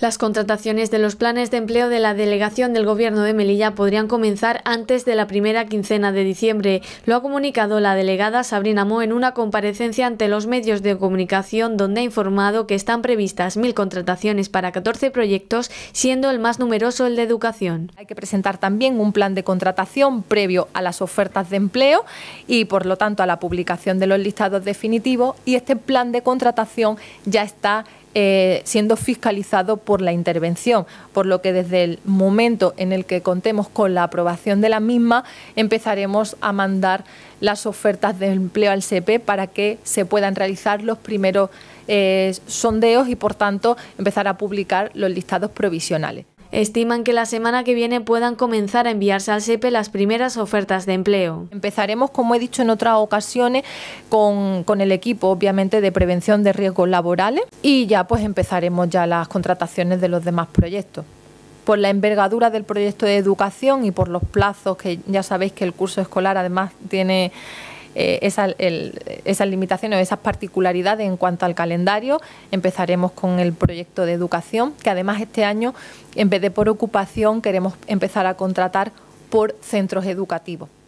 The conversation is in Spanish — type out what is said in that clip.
Las contrataciones de los planes de empleo de la delegación del Gobierno de Melilla podrían comenzar antes de la primera quincena de diciembre. Lo ha comunicado la delegada Sabrina Mo en una comparecencia ante los medios de comunicación donde ha informado que están previstas mil contrataciones para 14 proyectos, siendo el más numeroso el de educación. Hay que presentar también un plan de contratación previo a las ofertas de empleo y, por lo tanto, a la publicación de los listados definitivos y este plan de contratación ya está eh, siendo fiscalizado por la intervención, por lo que desde el momento en el que contemos con la aprobación de la misma, empezaremos a mandar las ofertas de empleo al CP e para que se puedan realizar los primeros eh, sondeos y, por tanto, empezar a publicar los listados provisionales estiman que la semana que viene puedan comenzar a enviarse al SEPE e las primeras ofertas de empleo. Empezaremos, como he dicho en otras ocasiones, con, el equipo, obviamente, de prevención de riesgos laborales y ya pues empezaremos ya las contrataciones de los demás proyectos por la envergadura del proyecto de educación y por los plazos que ya sabéis que el curso escolar además tiene eh, esas limitaciones o esas particularidades en cuanto al calendario. Empezaremos con el proyecto de educación, que además este año, en vez de por ocupación, queremos empezar a contratar por centros educativos.